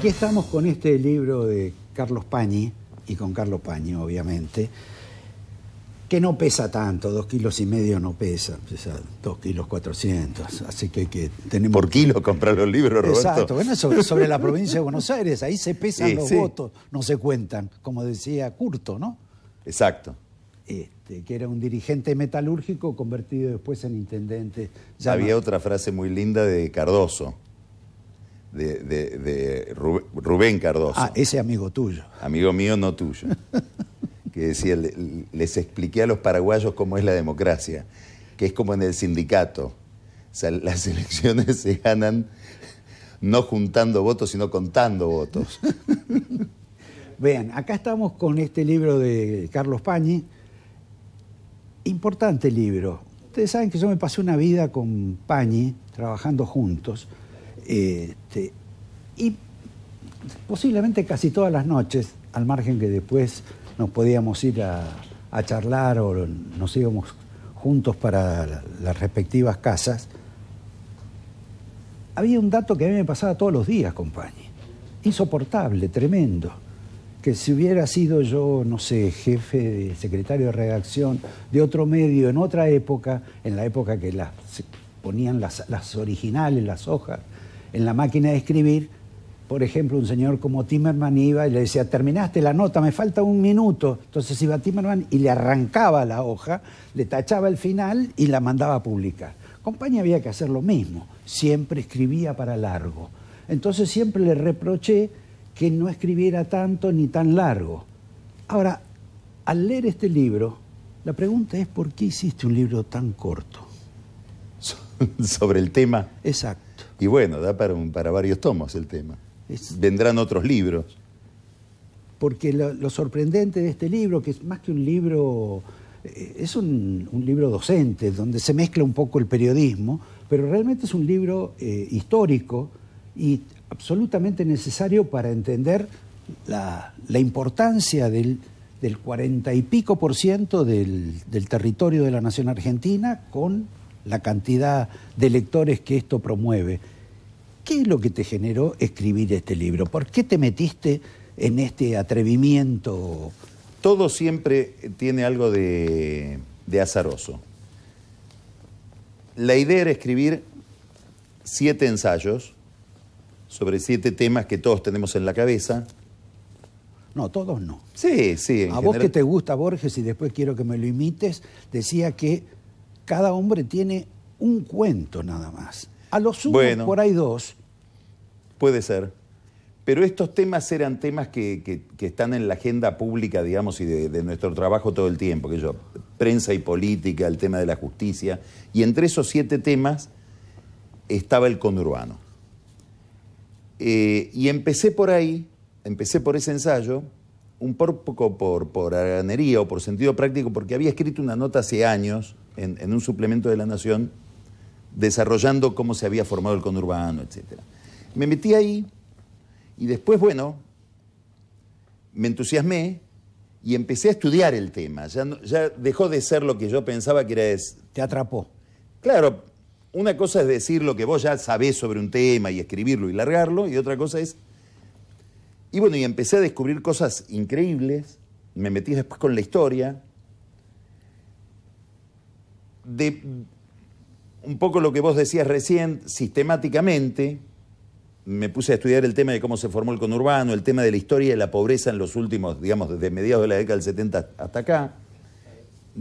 aquí estamos con este libro de Carlos Pañi, y con Carlos Pañi, obviamente, que no pesa tanto, dos kilos y medio no pesa, dos kilos cuatrocientos, así que, que tenemos... Por kilo comprar los libros, Roberto. Exacto, bueno, sobre, la provincia de Buenos Aires, ahí se pesan los votos, no se cuentan, como decía Curto, ¿no? Exacto. Este, que era un dirigente metalúrgico convertido después en intendente. Había otra frase muy linda de Cardoso, de, Rubén Cardoso. Ah, ese amigo tuyo. Amigo mío, no tuyo. que decía, les expliqué a los paraguayos cómo es la democracia, que es como en el sindicato. las elecciones se ganan no juntando votos, sino contando votos. Vean, acá estamos con este libro de Carlos Pañi. Importante libro. Ustedes saben que yo me pasé una vida con Pañi trabajando juntos. Este, y posiblemente casi todas las noches, al margen que después nos podíamos ir a, charlar o nos íbamos juntos para las respectivas casas, había un dato que a mí me pasaba todos los días, compañía. Insoportable, tremendo. Que si hubiera sido yo, no sé, jefe de secretario de redacción de otro medio en otra época, en la época que las, ponían las originales, las hojas en la máquina de escribir, por ejemplo, un señor como Timerman iba y le decía, terminaste la nota, me falta un minuto. Entonces iba Timerman y le arrancaba la hoja, le tachaba el final y la mandaba a publicar. Compañía había que hacer lo mismo, siempre escribía para largo. Entonces siempre le reproché que no escribiera tanto ni tan largo. Ahora, al leer este libro, la pregunta es, ¿por qué hiciste un libro tan corto? Sobre el tema. Exacto. Y bueno, da para, varios tomos el tema. Vendrán otros libros. Porque lo, sorprendente de este libro, que es más que un libro, eh, es un, libro docente, donde se mezcla un poco el periodismo, pero realmente es un libro eh, histórico y absolutamente necesario para entender la, importancia del cuarenta y pico por ciento del, del territorio de la nación argentina con la cantidad de lectores que esto promueve. ¿Qué es lo que te generó escribir este libro? ¿Por qué te metiste en este atrevimiento? Todo siempre tiene algo de, azaroso. La idea era escribir siete ensayos sobre siete temas que todos tenemos en la cabeza. No, todos no. Sí, sí. a vos que te gusta Borges y después quiero que me lo imites, decía que cada hombre tiene un cuento nada más. A los sumo por ahí dos. Puede ser. Pero estos temas eran temas que, están en la agenda pública, digamos, y de, nuestro trabajo todo el tiempo, que yo, prensa y política, el tema de la justicia, y entre esos siete temas estaba el conurbano. Eh, y empecé por ahí, empecé por ese ensayo, un poco por, por, o por sentido práctico, porque había escrito una nota hace años en, un suplemento de La Nación desarrollando cómo se había formado el conurbano, etc. Me metí ahí y después, bueno, me entusiasmé y empecé a estudiar el tema. Ya, ya dejó de ser lo que yo pensaba que era... Te atrapó. Claro, una cosa es decir lo que vos ya sabés sobre un tema y escribirlo y largarlo, y otra cosa es... Y bueno, y empecé a descubrir cosas increíbles, me metí después con la historia, de un poco lo que vos decías recién, sistemáticamente, me puse a estudiar el tema de cómo se formó el conurbano, el tema de la historia de la pobreza en los últimos, digamos, desde mediados de la década del 70 hasta acá.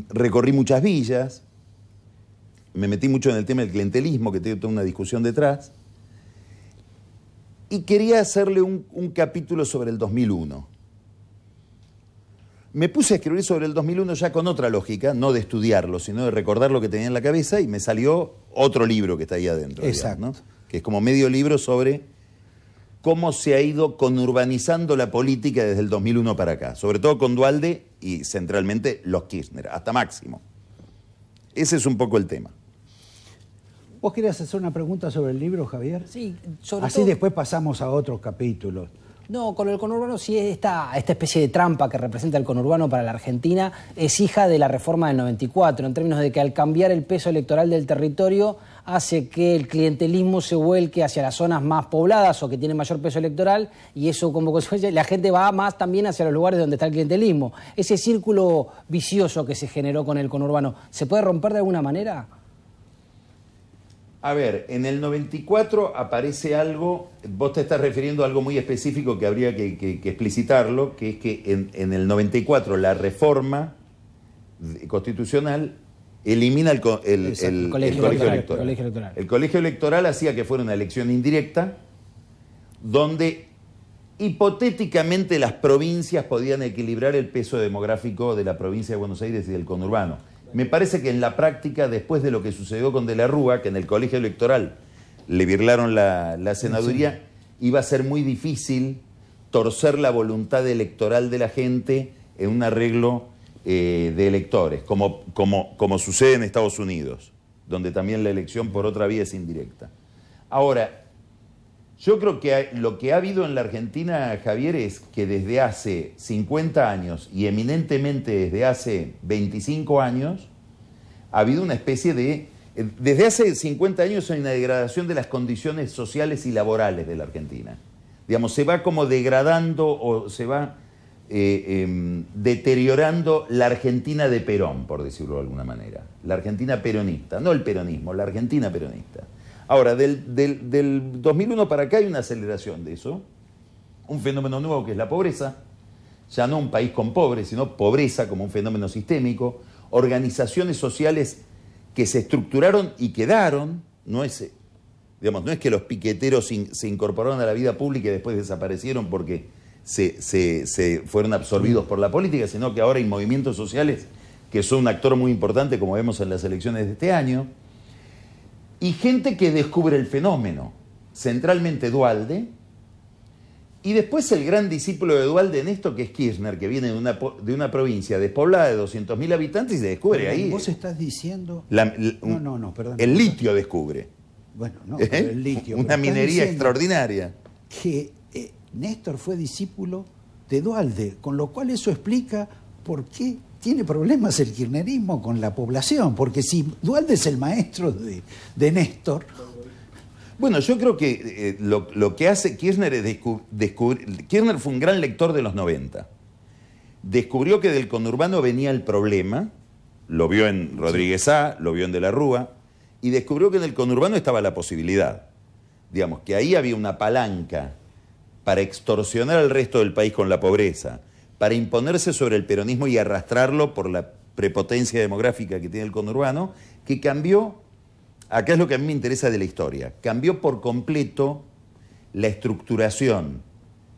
Recorrí muchas villas, me metí mucho en el tema del clientelismo, que tengo toda una discusión detrás, y quería hacerle un, un capítulo sobre el 2001 me puse a escribir sobre el 2001 ya con otra lógica, no de estudiarlo, sino de recordar lo que tenía en la cabeza y me salió otro libro que está ahí adentro. Exacto. Que es como medio libro sobre cómo se ha ido conurbanizando la política desde el 2001 para acá, sobre todo con Dualde y centralmente los Kirchner, hasta máximo. Ese es un poco el tema. ¿Vos querías hacer una pregunta sobre el libro, Javier? Sí, Así después pasamos a otros capítulos. No, con el conurbano sí, esta, esta especie de trampa que representa el conurbano para la Argentina es hija de la reforma del 94, en términos de que al cambiar el peso electoral del territorio hace que el clientelismo se vuelque hacia las zonas más pobladas o que tienen mayor peso electoral y eso como consecuencia la gente va más también hacia los lugares donde está el clientelismo. Ese círculo vicioso que se generó con el conurbano, ¿se puede romper de alguna manera? A ver, en el 94 aparece algo, vos te estás refiriendo a algo muy específico que habría que, explicitarlo, que es que en, el 94 la reforma constitucional elimina el, colegio electoral. El colegio electoral hacía que fuera una elección indirecta, donde hipotéticamente las provincias podían equilibrar el peso demográfico de la provincia de Buenos Aires y del conurbano. Me parece que en la práctica, después de lo que sucedió con De la Rúa, que en el colegio electoral le virlaron la, senaduría, iba a ser muy difícil torcer la voluntad electoral de la gente en un arreglo eh, de electores, como, como, como sucede en Estados Unidos, donde también la elección por otra vía es indirecta. Ahora, yo creo que lo que ha habido en la Argentina, Javier, es que desde hace 50 años y eminentemente desde hace 25 años, ha habido una especie de... Eh, desde hace 50 años hay una degradación de las condiciones sociales y laborales de la Argentina. Digamos, se va como degradando o se va eh, em, deteriorando la Argentina de Perón, por decirlo de alguna manera. La Argentina peronista, no el peronismo, la Argentina peronista. Ahora, del, 2001 para acá hay una aceleración de eso, un fenómeno nuevo que es la pobreza, ya no un país con pobres, sino pobreza como un fenómeno sistémico, organizaciones sociales que se estructuraron y quedaron, no es, digamos, no es que los piqueteros se incorporaron a la vida pública y después desaparecieron porque se, se, fueron absorbidos por la política, sino que ahora hay movimientos sociales que son un actor muy importante, como vemos en las elecciones de este año y gente que descubre el fenómeno, centralmente Dualde, y después el gran discípulo de Dualde en que es Kirchner, que viene de una, de una provincia despoblada de 200.000 habitantes y se descubre ahí. Vos estás diciendo... no, no, no, perdón. El litio descubre. Bueno, no, ¿Eh? el litio. Una minería extraordinaria. Que eh, Néstor fue discípulo de Dualde, con lo cual eso explica por qué tiene problemas el kirchnerismo con la población, porque si Dualde es el maestro de, Néstor... Bueno, yo creo que eh, lo, lo, que hace Kirchner es descubrir... Kirchner fue un gran lector de los 90. Descubrió que del conurbano venía el problema, lo vio en Rodríguez A, lo vio en De la Rúa, y descubrió que en el conurbano estaba la posibilidad. Digamos, que ahí había una palanca para extorsionar al resto del país con la pobreza, para imponerse sobre el peronismo y arrastrarlo por la prepotencia demográfica que tiene el conurbano, que cambió, acá es lo que a mí me interesa de la historia, cambió por completo la estructuración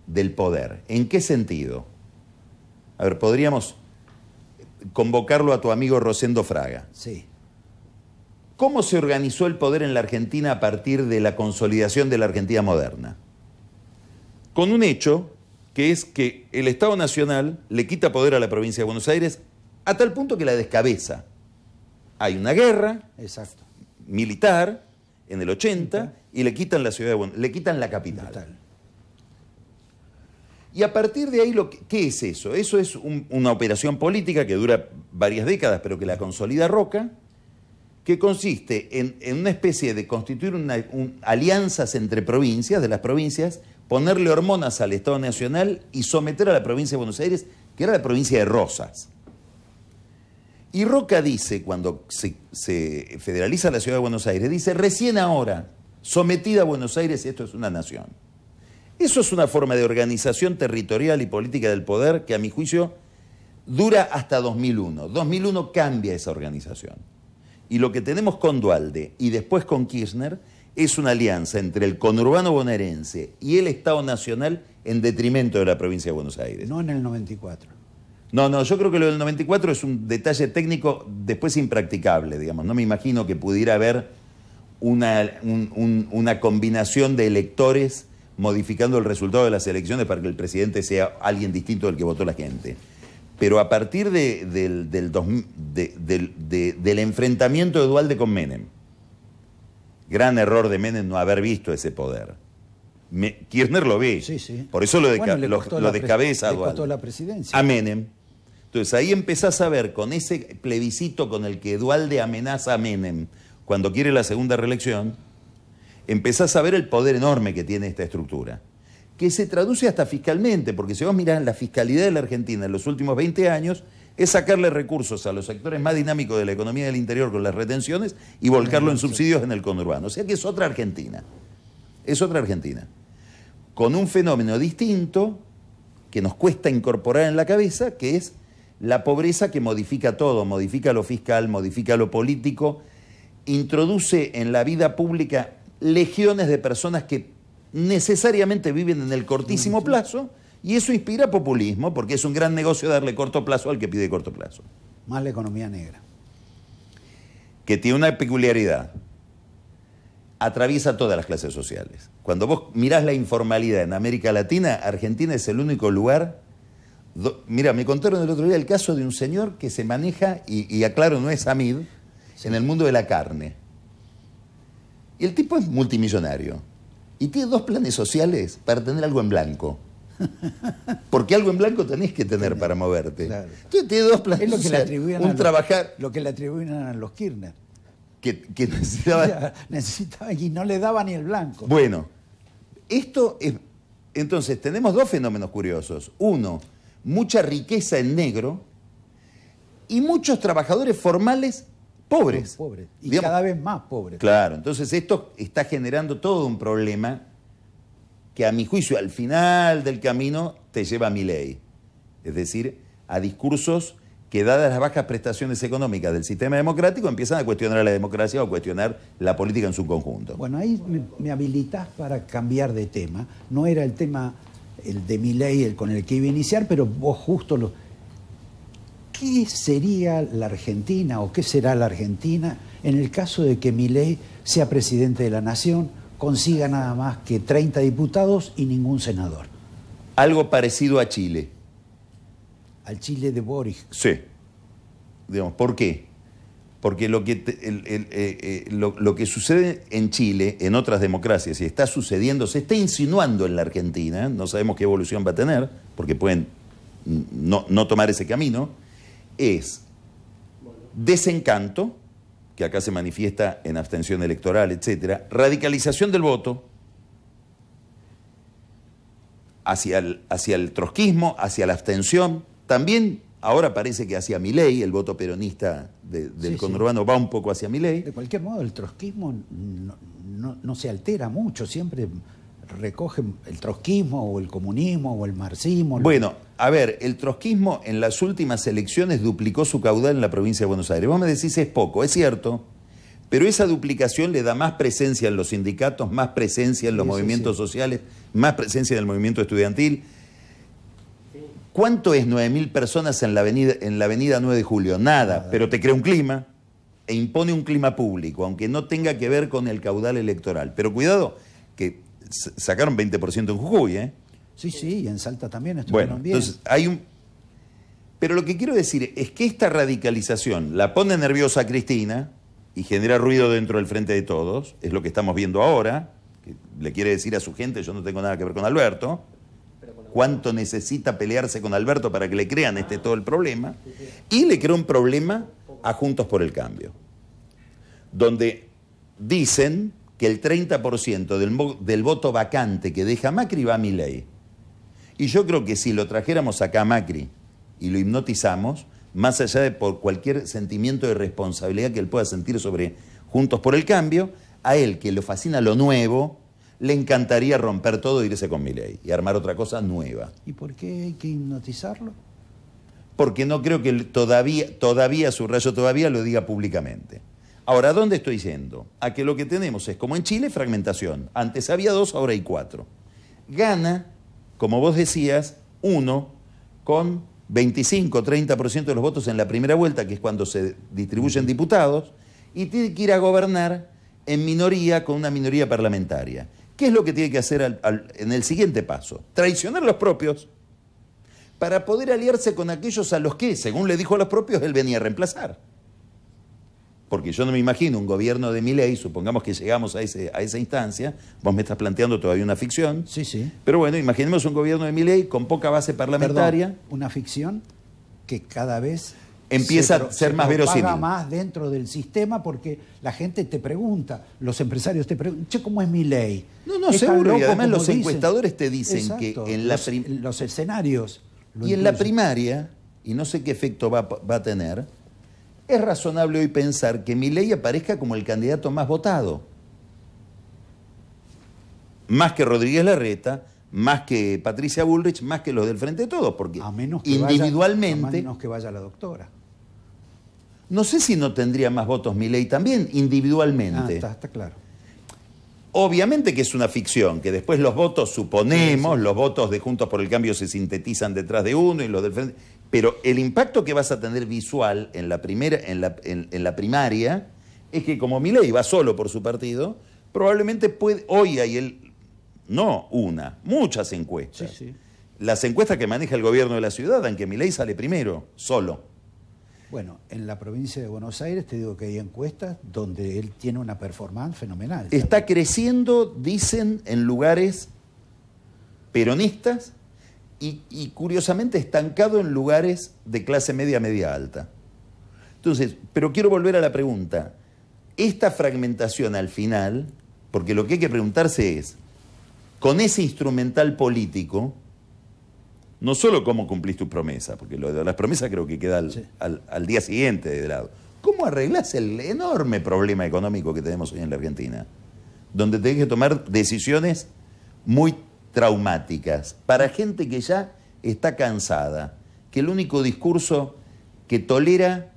del poder. ¿En qué sentido? A ver, podríamos convocarlo a tu amigo Rosendo Fraga. Sí. ¿Cómo se organizó el poder en la Argentina a partir de la consolidación de la Argentina moderna? Con un hecho que es que el Estado Nacional le quita poder a la provincia de Buenos Aires a tal punto que la descabeza. Hay una guerra Exacto. militar en el 80 y le quitan la ciudad de Buenos le quitan la capital. Y a partir de ahí, lo ¿qué es eso? Eso es una operación política que dura varias décadas, pero que la consolida Roca, que consiste en, una especie de constituir una, alianzas entre provincias, de las provincias, ponerle hormonas al Estado Nacional y someter a la provincia de Buenos Aires, que era la provincia de Rosas. Y Roca dice, cuando se, federaliza la ciudad de Buenos Aires, dice, recién ahora, sometida a Buenos Aires, esto es una nación. Eso es una forma de organización territorial y política del poder que a mi juicio dura hasta 2001. 2001 cambia esa organización. Y lo que tenemos con Dualde y después con Kirchner es una alianza entre el conurbano bonaerense y el Estado Nacional en detrimento de la provincia de Buenos Aires. No en el 94. No, no, yo creo que lo del 94 es un detalle técnico después impracticable, digamos. No me imagino que pudiera haber una, combinación de electores modificando el resultado de las elecciones para que el presidente sea alguien distinto del que votó la gente. Pero a partir del, del, del enfrentamiento de Dualde con Menem, Gran error de Menem no haber visto ese poder. Kirchner lo ve. Por eso lo, de, lo, descabeza la presidencia. a Menem. Entonces ahí empezás a ver con ese plebiscito con el que Dualde amenaza a Menem cuando quiere la segunda reelección, empezás a ver el poder enorme que tiene esta estructura, que se traduce hasta fiscalmente, porque si vos mirás la fiscalidad de la Argentina en los últimos 20 años, es sacarle recursos a los sectores más dinámicos de la economía del interior con las retenciones y volcarlo en subsidios en el conurbano. O sea que es otra Argentina. Es otra Argentina. Con un fenómeno distinto que nos cuesta incorporar en la cabeza, que es la pobreza que modifica todo, modifica lo fiscal, modifica lo político, introduce en la vida pública legiones de personas que necesariamente viven en el cortísimo plazo y eso inspira populismo porque es un gran negocio darle corto plazo al que pide corto plazo. Más la economía negra. Que tiene una peculiaridad. Atraviesa todas las clases sociales. Cuando vos mirás la informalidad en América Latina, Argentina es el único lugar... Mira, me contaron el otro día el caso de un señor que se maneja, y, aclaro, no es Amid, en el mundo de la carne. Y el tipo es multimillonario. Y tiene dos planes sociales para tener algo en blanco. Porque algo en blanco tenés que tener para moverte. Tú Entonces dos Es lo que le atribuyen, a, trabajar... los, lo que le atribuyen a los Kirchner. Que, que necesitaba... Y no le daba ni el blanco. Bueno, esto es... Entonces tenemos dos fenómenos curiosos. Uno, mucha riqueza en negro y muchos trabajadores formales pobres. Pobres. Y cada vez más pobres. Claro, entonces esto está generando todo un problema que a mi juicio al final del camino te lleva a mi ley, es decir, a discursos que dadas las bajas prestaciones económicas del sistema democrático empiezan a cuestionar la democracia o a cuestionar la política en su conjunto. Bueno, ahí me, habilitas para cambiar de tema. No era el tema el de mi ley el con el que iba a iniciar, pero vos justo lo... ¿Qué sería la Argentina o qué será la Argentina en el caso de que mi ley sea presidente de la Nación? consiga nada más que 30 diputados y ningún senador. Algo parecido a Chile. Al Chile de Boris. Sí. ¿Por qué? Porque lo que, eh, eh, lo, que sucede en Chile, en otras democracias, y está sucediendo, se está insinuando en la Argentina, no sabemos qué evolución va a tener, porque pueden no tomar ese camino, es desencanto, que acá se manifiesta en abstención electoral, etcétera, radicalización del voto hacia el, hacia el trotskismo, hacia la abstención, también Ahora parece que hacia mi ley, el voto peronista del conurbano va un poco hacia mi ley. De cualquier modo, el trotskismo no, se altera mucho, siempre recogen el trotskismo o el comunismo o el marxismo. Bueno, a ver, el trotskismo en las últimas elecciones duplicó su caudal en la provincia de Buenos Aires. Vos me decís es poco, es cierto, pero esa duplicación le da más presencia en los sindicatos, más presencia en los movimientos sociales, más presencia en el movimiento estudiantil. ¿Cuánto es 9.000 personas en la, avenida, en la avenida 9 de julio? Nada, pero te crea un clima e impone un clima público, aunque no tenga que ver con el caudal electoral. Pero cuidado, que sacaron 20% en Jujuy, ¿eh? Sí, sí, y en Salta también bueno, Entonces, hay un. Pero lo que quiero decir es que esta radicalización la pone nerviosa a Cristina y genera ruido dentro del frente de todos, es lo que estamos viendo ahora, que le quiere decir a su gente, yo no tengo nada que ver con Alberto, cuánto necesita pelearse con Alberto para que le crean este todo el problema, y le crea un problema a Juntos por el Cambio, donde dicen que el 30% del, del, voto vacante que deja Macri va a Milei. Y yo creo que si lo trajéramos acá a Macri y lo hipnotizamos, más allá de por cualquier sentimiento de responsabilidad que él pueda sentir sobre Juntos por el Cambio, a él que lo fascina lo nuevo, le encantaría romper todo e irse con ley y armar otra cosa nueva. ¿Y por qué hay que hipnotizarlo? Porque no creo que todavía, todavía, rayo todavía, lo diga públicamente. Ahora, ¿a dónde estoy yendo? A que lo que tenemos es, como en Chile, fragmentación. Antes había dos, ahora hay cuatro. Gana, como vos decías, uno con 25, 30% de los votos en la primera vuelta, que es cuando se distribuyen diputados, y tiene que ir a gobernar en minoría con una minoría parlamentaria. ¿Qué es lo que tiene que hacer en el siguiente paso? Traicionar a los propios para poder aliarse con aquellos a los que, según le dijo a los propios, él venía a reemplazar porque yo no me imagino un gobierno de mi ley, supongamos que llegamos a, ese, a esa instancia, vos me estás planteando todavía una ficción. Sí, sí. Pero bueno, imaginemos un gobierno de mi ley con poca base parlamentaria. una ficción que cada vez empieza a ser más verosímil. más dentro del sistema porque la gente te pregunta, los empresarios te preguntan, che, ¿cómo es mi ley? No, no, seguro. además los encuestadores te dicen que en la los, escenarios. y en la primaria, y no sé qué efecto va, va a tener, es razonable hoy pensar que Milei aparezca como el candidato más votado. Más que Rodríguez Larreta, más que Patricia Bullrich, más que los del Frente de Todos, porque a menos individualmente... menos que vaya la doctora. No sé si no tendría más votos Milei también, individualmente. Ah, está, claro. Obviamente que es una ficción, que después los votos suponemos, los votos de Juntos por el Cambio se sintetizan detrás de uno y los del Frente... Pero el impacto que vas a tener visual en la, primera, en la, primaria es que como Milei va solo por su partido, probablemente puede, hoy hay él no una, muchas encuestas. Las encuestas que maneja el gobierno de la ciudad, aunque que Milei sale primero, solo. Bueno, en la provincia de Buenos Aires te digo que hay encuestas donde él tiene una performance fenomenal. Está creciendo, dicen, en lugares peronistas y, curiosamente estancado en lugares de clase media, media alta. Entonces, pero quiero volver a la pregunta. Esta fragmentación al final, porque lo que hay que preguntarse es, con ese instrumental político, no solo cómo cumplís tu promesa, porque las promesas creo que quedan al, día siguiente de lado, ¿cómo arreglás el enorme problema económico que tenemos hoy en la Argentina? Donde tenés que tomar decisiones muy traumáticas, para gente que ya está cansada, que el único discurso que tolera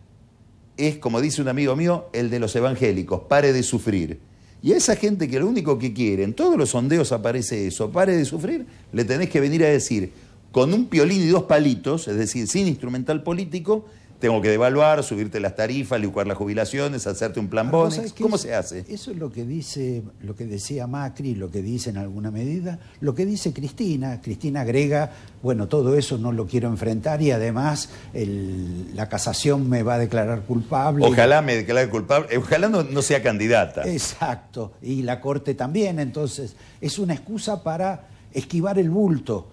es, como dice un amigo mío, el de los evangélicos, pare de sufrir. Y a esa gente que lo único que quiere, en todos los sondeos aparece eso, pare de sufrir, le tenés que venir a decir, con un piolín y dos palitos, es decir, sin instrumental político, tengo que devaluar, subirte las tarifas, licuar las jubilaciones, hacerte un plan bono. Ah, ¿Cómo se hace? Eso es lo que dice, lo que decía Macri, lo que dice en alguna medida, lo que dice Cristina. Cristina agrega, bueno, todo eso no lo quiero enfrentar y además la casación me va a declarar culpable. Ojalá me declare culpable, eh, ojalá no, sea candidata. Exacto, y la Corte también, entonces es una excusa para esquivar el bulto.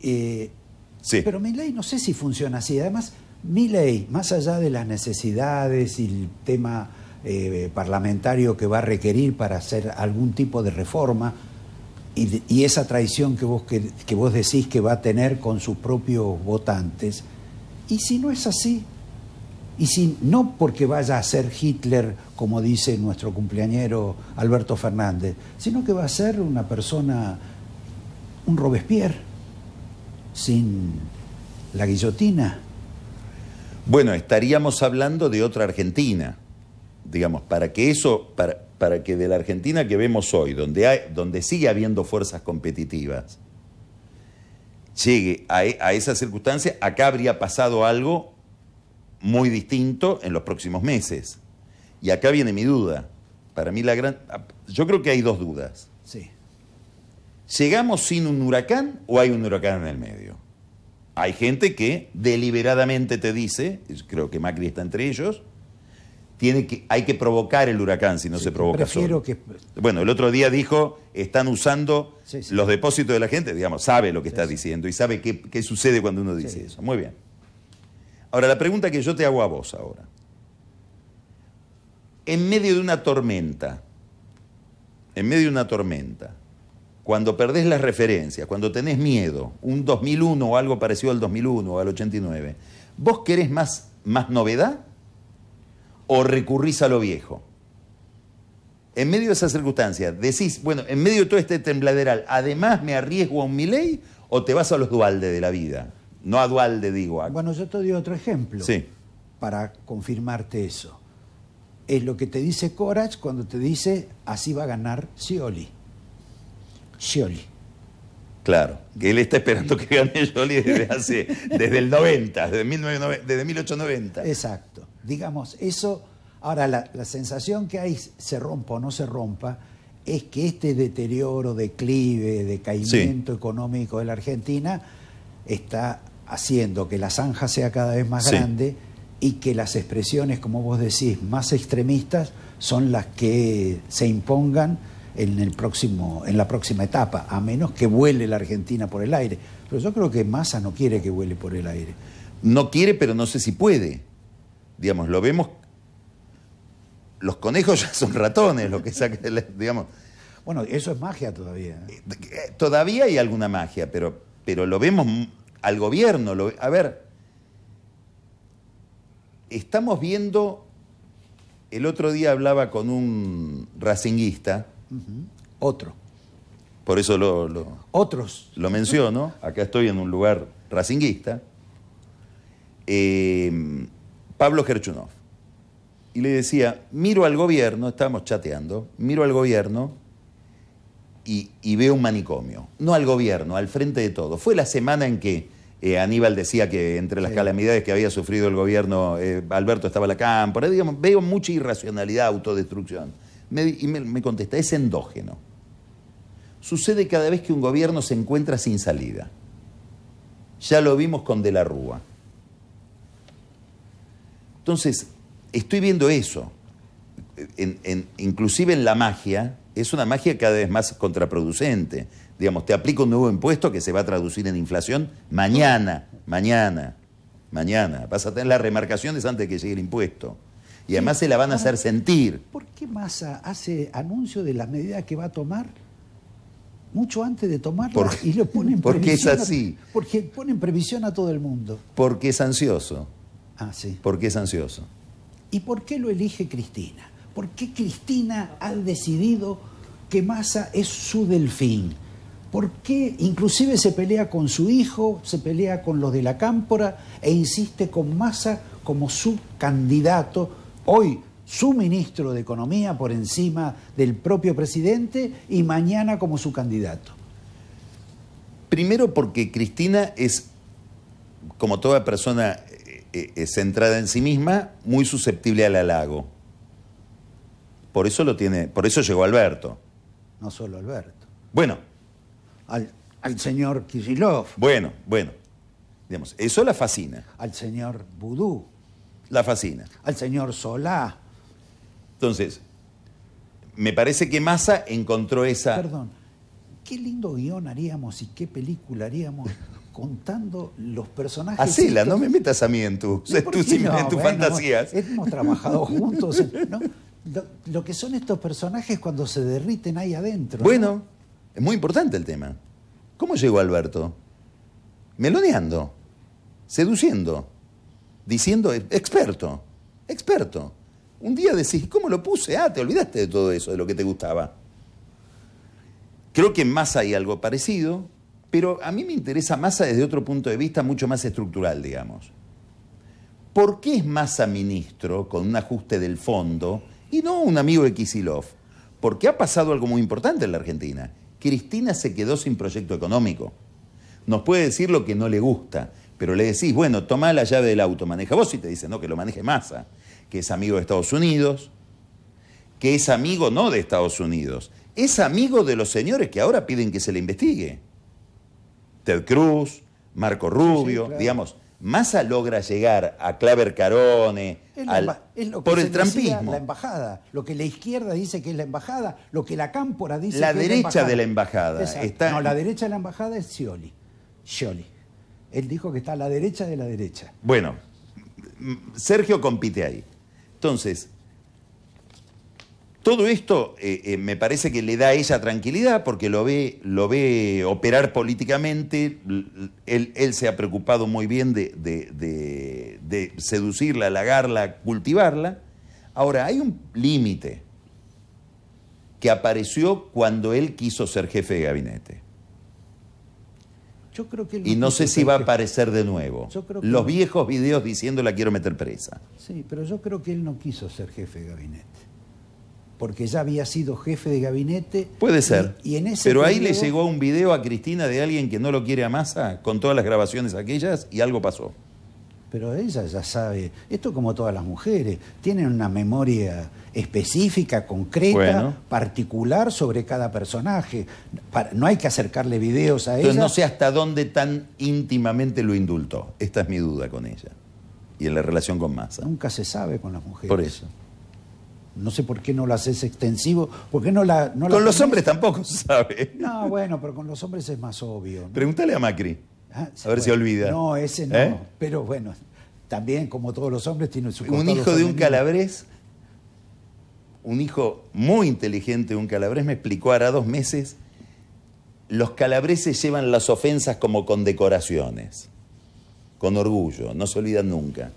Eh, pero mi ley no sé si funciona así. Además, mi ley, más allá de las necesidades y el tema eh, parlamentario que va a requerir para hacer algún tipo de reforma, y, esa traición que vos, que vos decís que va a tener con sus propios votantes, y si no es así, y si no porque vaya a ser Hitler, como dice nuestro cumpleañero Alberto Fernández, sino que va a ser una persona, un Robespierre, sin la guillotina, bueno, estaríamos hablando de otra Argentina, digamos, para que eso, para, para que de la Argentina que vemos hoy, donde, hay, donde sigue habiendo fuerzas competitivas, llegue a, a esa circunstancia, acá habría pasado algo muy distinto en los próximos meses. Y acá viene mi duda. Para mí la gran... Yo creo que hay dos dudas. Sí. ¿Llegamos sin un huracán o hay un huracán en el medio? Hay gente que deliberadamente te dice, creo que Macri está entre ellos, tiene que, hay que provocar el huracán si no se provoca solo. Bueno, el otro día dijo, están usando los depósitos de la gente, digamos, sabe lo que está diciendo y sabe qué, qué, sucede cuando uno dice eso. Muy bien. Ahora, la pregunta que yo te hago a vos ahora. En medio de una tormenta, en medio de una tormenta, cuando perdés las referencias, cuando tenés miedo, un 2001 o algo parecido al 2001 o al 89, ¿vos querés más, más novedad o recurrís a lo viejo? En medio de esa circunstancia, decís, bueno, en medio de todo este tembladeral, además me arriesgo a un ley? o te vas a los Dualde de la vida. No a Dualde, digo. Bueno, yo te doy otro ejemplo sí. para confirmarte eso. Es lo que te dice Corach cuando te dice así va a ganar Scioli. Claro, que él está esperando que gane Scioli desde hace, desde el 90, desde, desde 1890. Exacto. Digamos, eso. Ahora, la, sensación que hay, se rompa o no se rompa, es que este deterioro, declive, decaimiento económico de la Argentina está haciendo que la zanja sea cada vez más grande y que las expresiones, como vos decís, más extremistas son las que se impongan en, el próximo, en la próxima etapa, a menos que vuele la Argentina por el aire. Pero yo creo que Massa no quiere que vuele por el aire. No quiere, pero no sé si puede. Digamos, lo vemos. Los conejos ya son ratones, lo que saca, digamos. Bueno, eso es magia todavía. Eh, eh, todavía hay alguna magia, pero, pero lo vemos al gobierno. a ver, estamos viendo. El otro día hablaba con un racinguista otro. Por eso lo, Otros. Lo menciono. Acá estoy en un lugar racinguista. Eh, Pablo Gerchunov. Y le decía, miro al gobierno, estábamos chateando, miro al gobierno y, veo un manicomio. No al gobierno, al frente de todo. Fue la semana en que eh, Aníbal decía que entre las calamidades que había sufrido el gobierno, eh, Alberto estaba la cámara. Digamos, veo mucha irracionalidad, autodestrucción y me, contesta, es endógeno. Sucede cada vez que un gobierno se encuentra sin salida. Ya lo vimos con De la Rúa. Entonces, estoy viendo eso. inclusive en la magia, es una magia cada vez más contraproducente. Digamos, te aplico un nuevo impuesto que se va a traducir en inflación mañana, mañana, mañana. Vas a tener las remarcaciones antes de que llegue el impuesto y además se la van a hacer sentir. ¿Por qué Massa hace anuncio de las medidas que va a tomar mucho antes de tomarlas y lo ponen Porque es así. porque ponen previsión a todo el mundo. Porque es ansioso. Ah, sí. Porque es ansioso. ¿Y por qué lo elige Cristina? ¿Por qué Cristina ha decidido que Massa es su delfín? ¿Por qué inclusive se pelea con su hijo, se pelea con los de la cámpora e insiste con Massa como su candidato hoy su ministro de Economía por encima del propio presidente y mañana como su candidato? Primero porque Cristina es, como toda persona eh, eh, centrada en sí misma, muy susceptible al halago. Por eso lo tiene, por eso llegó Alberto. No solo Alberto. Bueno. Al, señor Kirillov. Bueno, bueno. Digamos, eso la fascina. Al señor Boudou la fascina. Al señor Solá. Entonces, me parece que Massa encontró esa... Perdón, qué lindo guión haríamos y qué película haríamos contando los personajes. Hacela, no me metas a mí en tus fantasías. Hemos trabajado juntos. Lo, que son estos personajes cuando se derriten ahí adentro. Bueno, es muy importante el tema. ¿Cómo llegó Alberto? Melodeando, seduciendo diciendo, experto, experto. Un día decís, ¿cómo lo puse? Ah, te olvidaste de todo eso, de lo que te gustaba. Creo que en masa hay algo parecido, pero a mí me interesa masa desde otro punto de vista mucho más estructural, digamos. ¿Por qué es masa ministro con un ajuste del fondo y no un amigo de Kisilov? Porque ha pasado algo muy importante en la Argentina. Cristina se quedó sin proyecto económico. Nos puede decir lo que no le gusta, pero le decís, bueno, toma la llave del auto, maneja vos y te dice, no, que lo maneje Massa, que es amigo de Estados Unidos, que es amigo no de Estados Unidos, es amigo de los señores que ahora piden que se le investigue. Ted Cruz, Marco Rubio, digamos. Massa logra llegar a Claver Carone, por el trampismo. La embajada, lo que la izquierda dice que es la embajada, lo que la cámpora dice la que es la embajada. La derecha de la embajada. Está... No, la derecha de la embajada es Scioli. Scioli. Él dijo que está a la derecha de la derecha. Bueno, Sergio compite ahí. Entonces, todo esto eh, eh, me parece que le da a ella tranquilidad porque lo ve, lo ve operar políticamente. Él, se ha preocupado muy bien de, de seducirla, halagarla, cultivarla. Ahora, hay un límite que apareció cuando él quiso ser jefe de gabinete y no sé si va a aparecer de nuevo. Los viejos videos diciendo la quiero meter presa. Sí, pero yo creo que él no quiso ser jefe de gabinete. Porque ya había sido jefe de gabinete. Puede ser. Y, en pero ahí le llegó un video a Cristina de alguien que no lo quiere a masa, con todas las grabaciones aquellas y algo pasó pero ella ya sabe, esto como todas las mujeres, tienen una memoria específica, concreta, particular sobre cada personaje. No hay que acercarle videos a ella. no sé hasta dónde tan íntimamente lo indultó. Esta es mi duda con ella. Y en la relación con Massa. Nunca se sabe con las mujeres. Por eso. No sé por qué no lo haces extensivo, por qué no la... con los hombres tampoco se sabe. No, bueno, pero con los hombres es más obvio. Pregúntale a Macri. Ah, a ver si olvida. No, ese no. ¿Eh? Pero bueno, también como todos los hombres tiene su Un hijo de un calabrés, un hijo muy inteligente de un calabrés, me explicó ahora dos meses, los calabreses llevan las ofensas como condecoraciones, con orgullo, no se olvidan nunca.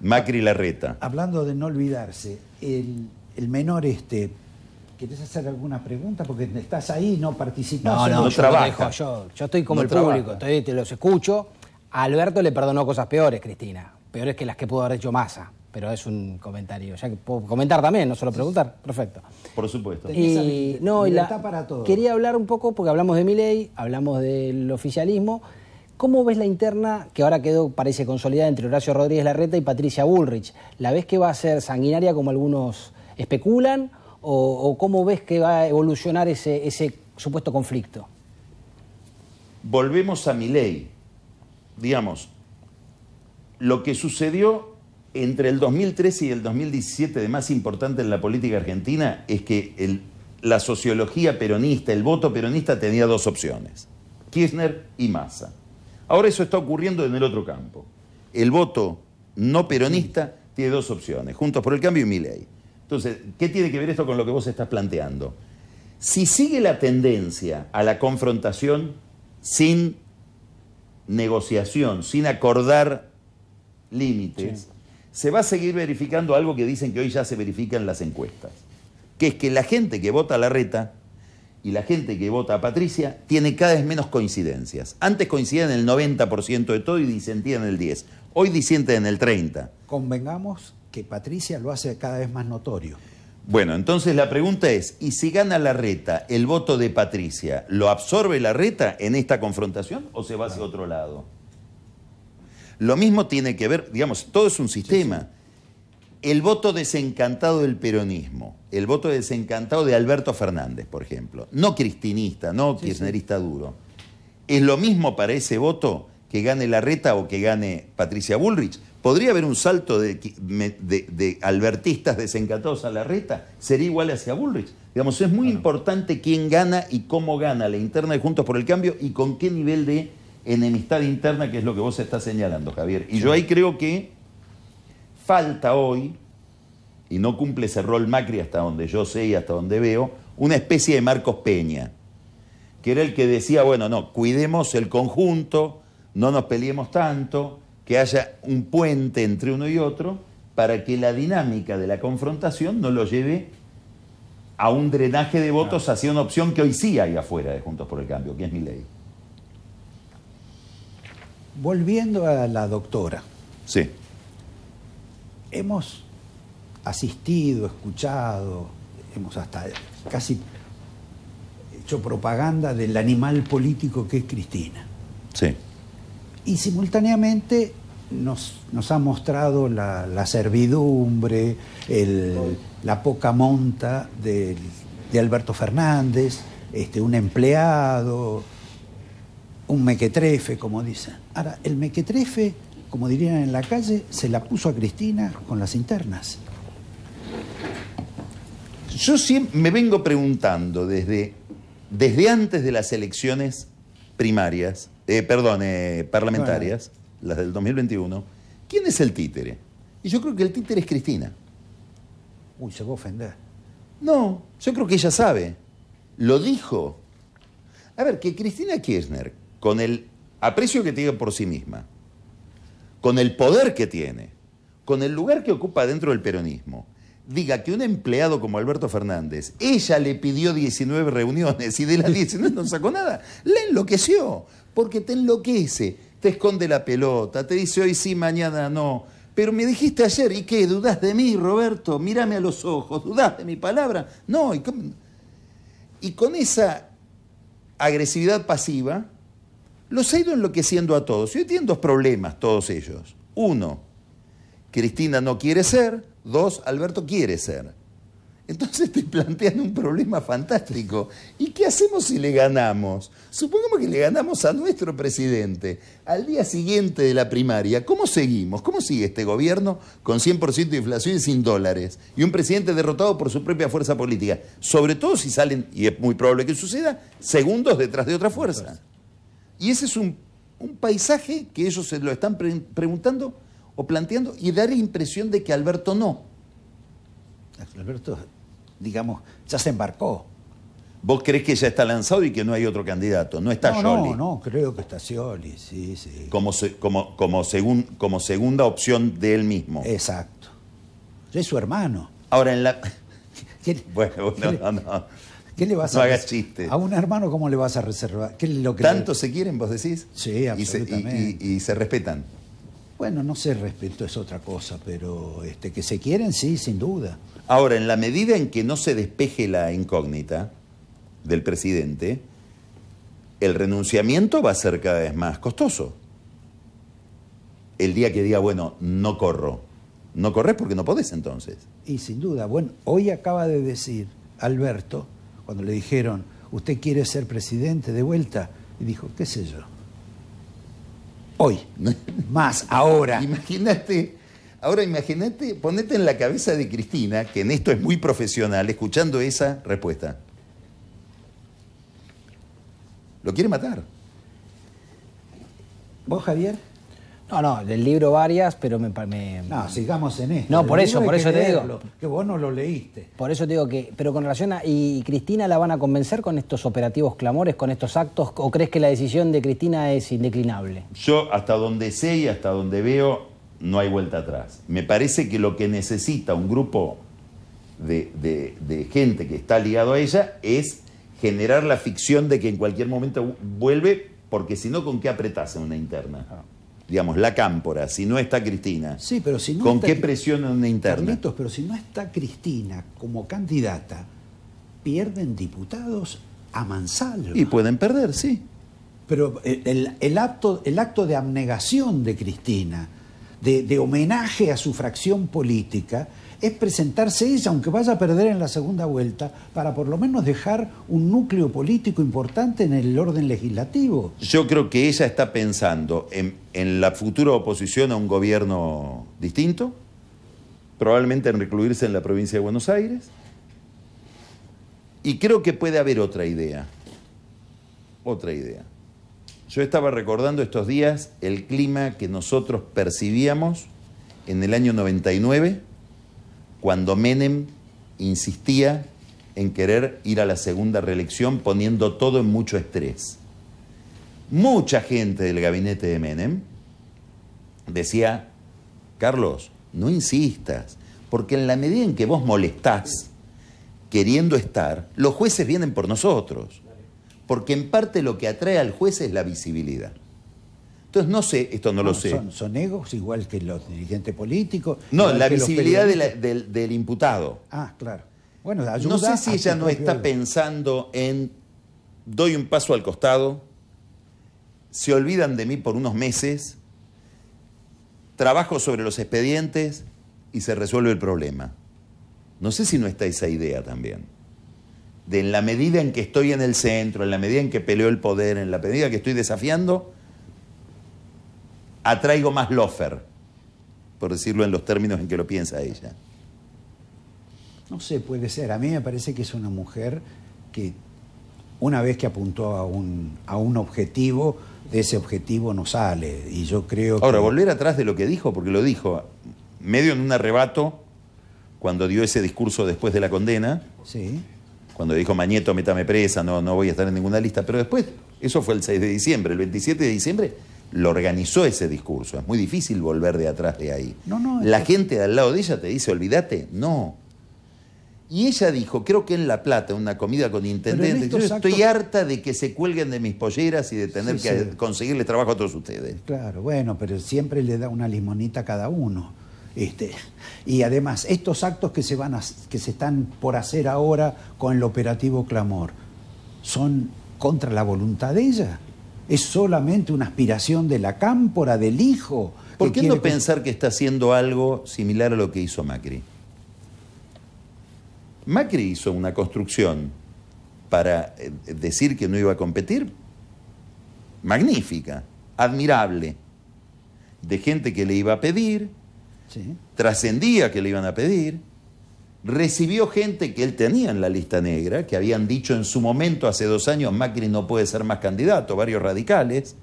Macri Larreta. Hablando de no olvidarse, el, el menor este, ¿Quieres hacer alguna pregunta? Porque estás ahí, no participas. No, no, yo, trabajo. yo, estoy como el público, te los escucho. A Alberto le perdonó cosas peores, Cristina, peores que las que pudo haber hecho Massa, pero es un comentario. Ya que puedo comentar también, no solo preguntar, perfecto. Por supuesto. Y, no, Quería hablar un poco, porque hablamos de mi ley, hablamos del oficialismo. ¿Cómo ves la interna que ahora quedó, parece consolidada entre Horacio Rodríguez Larreta y Patricia Bullrich? ¿La ves que va a ser sanguinaria como algunos especulan? o, cómo ves que va a evolucionar ese, supuesto conflicto? Volvemos a mi ley. Digamos, lo que sucedió entre el 2013 y el 2017 de más importante en la política argentina es que la sociología peronista, el voto peronista tenía dos opciones, Kirchner y Massa. Ahora eso está ocurriendo en el otro campo. El voto no peronista tiene dos opciones, Juntos por el Cambio y Milei. Entonces, ¿qué tiene que ver esto con lo que vos estás planteando? Si sigue la tendencia a la confrontación sin negociación, sin acordar límites, se va a seguir verificando algo que dicen que hoy ya se verifica en las encuestas, que es que la gente que vota a la reta y la gente que vota a Patricia tiene cada vez menos coincidencias. Antes coincidían el 90% de todo y disentían el 10%. Hoy disienten en el 30%. Convengamos que Patricia lo hace cada vez más notorio. Bueno, entonces la pregunta es, ¿y si gana la reta el voto de Patricia, lo absorbe la reta en esta confrontación o se va hacia otro lado? Lo mismo tiene que ver, digamos, todo es un sistema. El voto desencantado del peronismo, el voto desencantado de Alberto Fernández, por ejemplo, no cristinista, no kirchnerista duro, ¿es lo mismo para ese voto que gane la reta o que gane Patricia Bullrich? ¿Podría haber un salto de, albertistas desencantados a la reta? Sería igual hacia Bullrich. Digamos, es muy ah, importante quién gana y cómo gana la interna de Juntos por el Cambio y con qué nivel de enemistad interna, que es lo que vos estás señalando, Javier. Y yo ahí creo que falta hoy, y no cumple ese rol Macri hasta donde yo sé y hasta donde veo, una especie de Marcos Peña, que era el que decía, bueno, no, cuidemos el conjunto, no nos peleemos tanto, que haya un puente entre uno y otro para que la dinámica de la confrontación no lo lleve a un drenaje de votos hacia una opción que hoy sí hay afuera de Juntos por el Cambio, que es mi ley. Volviendo a la doctora. Sí. Hemos asistido, escuchado, hemos hasta casi hecho propaganda del animal político que es Cristina. Sí y simultáneamente nos, ha mostrado la, servidumbre, la poca monta de, Alberto Fernández, este, un empleado, un mequetrefe, como dicen. Ahora, el mequetrefe, como dirían en la calle, se la puso a Cristina con las internas. Yo siempre me vengo preguntando desde, desde antes de las elecciones primarias, eh, perdón, eh, parlamentarias, las del 2021, ¿quién es el títere? Y yo creo que el títere es Cristina. Uy, se va a ofender. No, yo creo que ella sabe. Lo dijo. A ver, que Cristina Kirchner, con el aprecio que tiene por sí misma, con el poder que tiene, con el lugar que ocupa dentro del peronismo, diga que un empleado como Alberto Fernández, ella le pidió 19 reuniones y de las 19 no sacó nada, le enloqueció porque te enloquece, te esconde la pelota, te dice hoy sí, mañana no. Pero me dijiste ayer, ¿y qué? ¿Dudás de mí, Roberto? Mírame a los ojos, ¿dudás de mi palabra? No, y, con esa agresividad pasiva, los he ido enloqueciendo a todos. Y hoy tienen dos problemas todos ellos. Uno, Cristina no quiere ser. Dos, Alberto quiere ser. Entonces te plantean un problema fantástico. ¿Y qué hacemos si le ganamos? Supongamos que le ganamos a nuestro presidente al día siguiente de la primaria. ¿Cómo seguimos? ¿Cómo sigue este gobierno con 100% de inflación y sin dólares? Y un presidente derrotado por su propia fuerza política. Sobre todo si salen, y es muy probable que suceda, segundos detrás de otra fuerza. Y ese es un, paisaje que ellos se lo están preguntando o planteando y dar la impresión de que Alberto no. Alberto digamos, ya se embarcó. ¿Vos crees que ya está lanzado y que no hay otro candidato? No está no, No, no, creo que está Scioli, sí, sí. Como, como, como, como segunda opción de él mismo. Exacto. Es su hermano. Ahora en la... ¿Qué, bueno, no, no, le vas a hagas chiste. A un hermano, ¿cómo le vas a reservar? ¿Qué lo ¿Tanto se quieren, vos decís? Sí, absolutamente. y se respetan. Bueno, no sé, respeto es otra cosa, pero este, que se quieren, sí, sin duda. Ahora, en la medida en que no se despeje la incógnita del presidente, el renunciamiento va a ser cada vez más costoso. El día que diga, bueno, no corro. No corres porque no podés entonces. Y sin duda, bueno, hoy acaba de decir Alberto, cuando le dijeron, usted quiere ser presidente de vuelta, y dijo, qué sé yo, Hoy. Más ahora. Imagínate, ahora imagínate, ponete en la cabeza de Cristina, que en esto es muy profesional, escuchando esa respuesta. Lo quiere matar. ¿Vos, Javier? No, no, del libro varias, pero me... no, sigamos en esto. No, por eso, por eso te digo. Que vos no lo leíste. Por eso te digo que... Pero con relación a... ¿Y Cristina la van a convencer con estos operativos clamores, con estos actos? ¿O crees que la decisión de Cristina es indeclinable? Yo, hasta donde sé y hasta donde veo, no hay vuelta atrás. Me parece que lo que necesita un grupo de, de, gente que está ligado a ella es generar la ficción de que en cualquier momento vuelve, porque si no, ¿con qué apretase una interna? Ah digamos, la cámpora, si no está Cristina, sí, pero ¿con qué presión una interna? pero si no está Cristina como candidata, pierden diputados a mansalva. Y pueden perder, sí. Pero el, acto, el acto de abnegación de Cristina, de homenaje a su fracción política, es presentarse ella, aunque vaya a perder en la segunda vuelta, para por lo menos dejar un núcleo político importante en el orden legislativo. Yo creo que ella está pensando en, en la futura oposición a un gobierno distinto, probablemente en recluirse en la provincia de Buenos Aires, y creo que puede haber otra idea, otra idea. Yo estaba recordando estos días el clima que nosotros percibíamos en el año 99 cuando Menem insistía en querer ir a la segunda reelección poniendo todo en mucho estrés. Mucha gente del gabinete de Menem decía, Carlos, no insistas, porque en la medida en que vos molestás queriendo estar, los jueces vienen por nosotros, porque en parte lo que atrae al juez es la visibilidad. Entonces, no sé, esto no, lo sé. Son, egos igual que los dirigentes políticos. No, la visibilidad del, imputado. Ah, claro. Bueno, ayuda No sé si ella no está pensando en doy un paso al costado, se olvidan de mí por unos meses, trabajo sobre los expedientes y se resuelve el problema. No sé si no está esa idea también. De en la medida en que estoy en el centro, en la medida en que peleo el poder, en la medida que estoy desafiando, atraigo más lofer, por decirlo en los términos en que lo piensa ella. No sé, puede ser. A mí me parece que es una mujer que una vez que apuntó a un, objetivo, de ese objetivo no sale. Y yo creo Ahora, volver atrás de lo que dijo, porque lo dijo medio en un arrebato, cuando dio ese discurso después de la condena. Sí. Cuando dijo Mañeto, métame presa, no, no voy a estar en ninguna lista. Pero después, eso fue el 6 de diciembre. El 27 de diciembre lo organizó ese discurso. Es muy difícil volver de atrás de ahí. No, la gente al lado de ella te dice, olvídate, no. Y ella dijo, creo que en La Plata, una comida con intendentes, yo estoy harta de que se cuelguen de mis polleras y de tener que conseguirle trabajo a todos ustedes. Claro, bueno, pero siempre le da una limonita a cada uno. Este, y además, estos actos que se, van a, que se están por hacer ahora con el operativo Clamor, ¿son contra la voluntad de ella? es solamente una aspiración de la cámpora, del hijo. ¿Por qué no pensar que... está haciendo algo similar a lo que hizo Macri? Macri hizo una construcción para eh, decir que no iba a competir magnífica, admirable, de gente que le iba a pedir, trascendía que le iban a pedir, recibió gente que él tenía en la lista negra, que habían dicho en su momento, hace dos años, Macri no puede ser más candidato, varios radicales,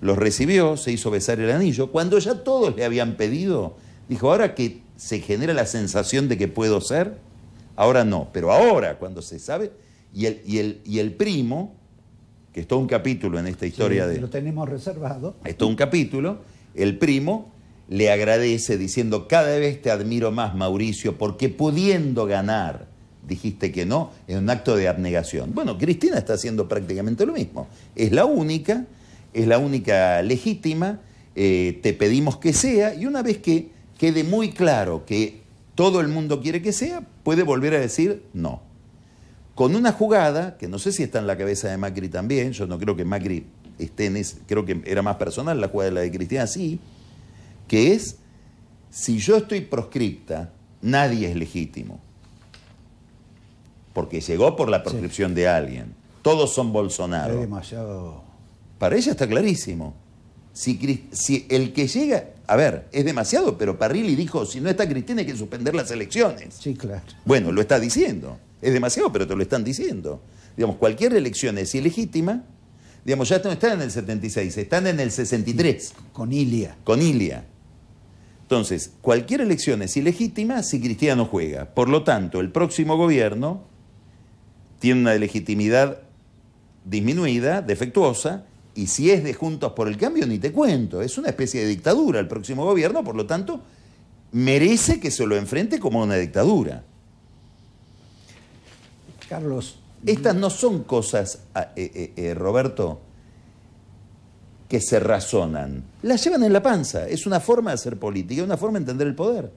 los recibió, se hizo besar el anillo, cuando ya todos le habían pedido, dijo, ahora que se genera la sensación de que puedo ser, ahora no, pero ahora cuando se sabe, y el, y el, y el primo, que es un capítulo en esta historia de... Lo tenemos reservado. Es un capítulo, el primo le agradece diciendo, cada vez te admiro más, Mauricio, porque pudiendo ganar, dijiste que no, es un acto de abnegación. Bueno, Cristina está haciendo prácticamente lo mismo. Es la única, es la única legítima, eh, te pedimos que sea, y una vez que quede muy claro que todo el mundo quiere que sea, puede volver a decir no. Con una jugada, que no sé si está en la cabeza de Macri también, yo no creo que Macri esté en ese, creo que era más personal la jugada de la de Cristina, sí, que es, si yo estoy proscripta, nadie es legítimo, porque llegó por la proscripción de alguien, todos son Bolsonaro. Es demasiado... Para ella está clarísimo. Si, si, el que llega, a ver, es demasiado, pero Parrilli dijo, si no está Cristina hay que suspender las elecciones. Sí, claro. Bueno, lo está diciendo. Es demasiado, pero te lo están diciendo. Digamos, cualquier elección es ilegítima. Digamos, ya no están en el 76, están en el 63. Con Ilia. Con Ilia. Entonces, cualquier elección es ilegítima si Cristiano juega. Por lo tanto, el próximo gobierno tiene una legitimidad disminuida, defectuosa, y si es de Juntos por el Cambio, ni te cuento. Es una especie de dictadura el próximo gobierno, por lo tanto, merece que se lo enfrente como una dictadura. Carlos. Estas no son cosas, eh, eh, eh, Roberto, que se razonan, La llevan en la panza. Es una forma de hacer política, es una forma de entender el poder.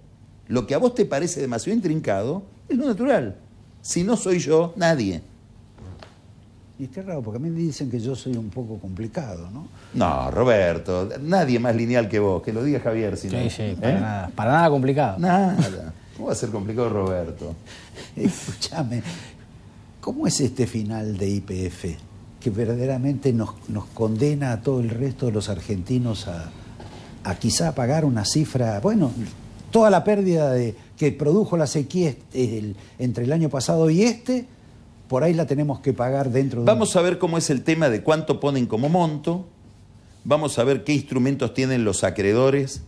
Lo que a vos te parece demasiado intrincado es lo natural. Si no soy yo, nadie. Y está raro, porque a mí me dicen que yo soy un poco complicado, ¿no? No, Roberto, nadie más lineal que vos, que lo diga Javier, si no. Sí, sí, para ¿Eh? nada, para nada complicado. Nada. ¿Cómo va a ser complicado Roberto? Escúchame, ¿cómo es este final de IPF? que verdaderamente nos, condena a todo el resto de los argentinos a, quizá pagar una cifra, bueno, toda la pérdida que produjo la sequía entre el año pasado y este, por ahí la tenemos que pagar dentro de... Vamos a ver cómo es el tema de cuánto ponen como monto, vamos a ver qué instrumentos tienen los acreedores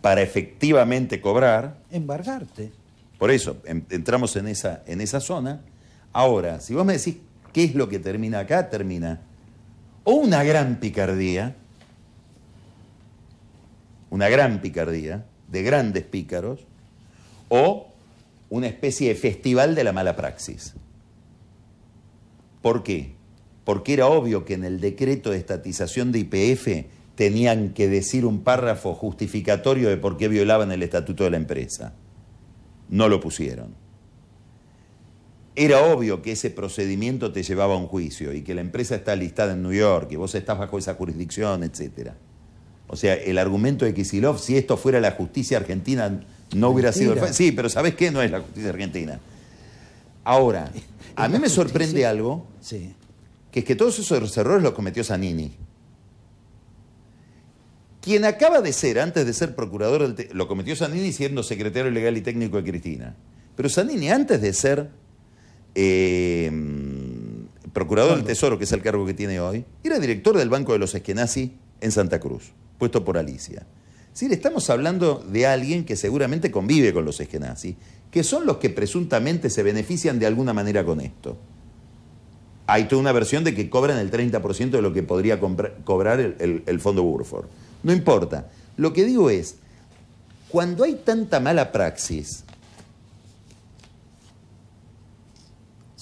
para efectivamente cobrar. Embargarte. Por eso, entramos en esa, en esa zona. Ahora, si vos me decís ¿Qué es lo que termina acá? Termina o una gran picardía, una gran picardía de grandes pícaros, o una especie de festival de la mala praxis. ¿Por qué? Porque era obvio que en el decreto de estatización de IPF tenían que decir un párrafo justificatorio de por qué violaban el estatuto de la empresa. No lo pusieron. Era obvio que ese procedimiento te llevaba a un juicio y que la empresa está listada en New York y vos estás bajo esa jurisdicción, etc. O sea, el argumento de Kisilov, si esto fuera la justicia argentina, no hubiera sido... Sí, pero ¿sabés qué? No es la justicia argentina. Ahora, a mí me sorprende algo, que es que todos esos errores los cometió Zanini. Quien acaba de ser, antes de ser procurador, del lo cometió Zanini siendo secretario legal y técnico de Cristina. Pero Zanini, antes de ser Em, procurador del Tesoro, que es el cargo que tiene hoy, era director del Banco de los Esquenazi en Santa Cruz, puesto por Alicia. Si le estamos hablando de alguien que seguramente convive con los esquenazis, que son los que presuntamente se benefician de alguna manera con esto. Hay toda una versión de que cobran el 30% de lo que podría cobrar el, el, fondo Burford. No importa. Lo que digo es, cuando hay tanta mala praxis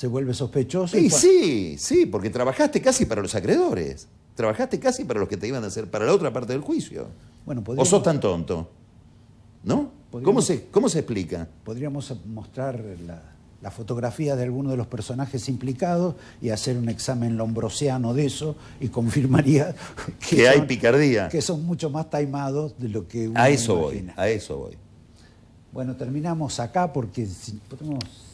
se vuelve sospechoso. Sí, sí, sí, porque trabajaste casi para los acreedores. Trabajaste casi para los que te iban a hacer, para la otra parte del juicio. Bueno, O sos tan tonto. ¿No? ¿Cómo se, ¿Cómo se explica? Podríamos mostrar la, fotografía de alguno de los personajes implicados y hacer un examen lombrosiano de eso y confirmaría que, hay picardía. Que son mucho más taimados de lo que uno A eso voy, a eso voy. Bueno, terminamos acá porque podemos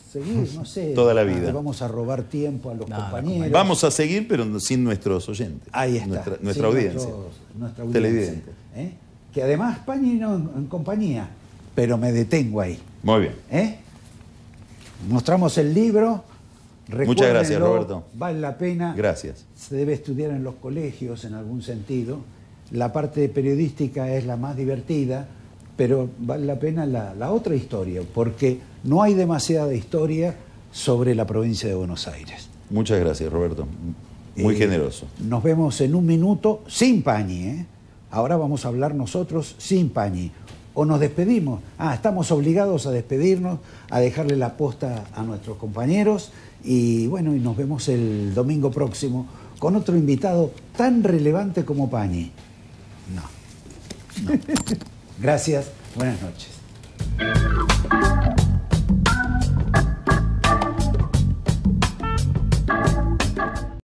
sé. Toda la vida. Vamos a robar tiempo a los compañeros. vamos a seguir, pero sin nuestros oyentes. Ahí está. Nuestra, audiencia. nuestra audiencia. ¿eh? Que además Pañino en, compañía, pero me detengo ahí. Muy bien. ¿Eh? Mostramos el libro. Muchas gracias, Roberto. Vale la pena. Gracias. Se debe estudiar en los colegios en algún sentido. La parte periodística es la más divertida, pero vale la pena la otra historia, porque no hay demasiada historia sobre la provincia de Buenos Aires. Muchas gracias, Roberto. Muy eh, generoso. Nos vemos en un minuto sin Pañi. ¿eh? Ahora vamos a hablar nosotros sin Pañi. O nos despedimos. Ah, estamos obligados a despedirnos, a dejarle la posta a nuestros compañeros. Y bueno, y nos vemos el domingo próximo con otro invitado tan relevante como Pañi. no. Gracias. Buenas noches.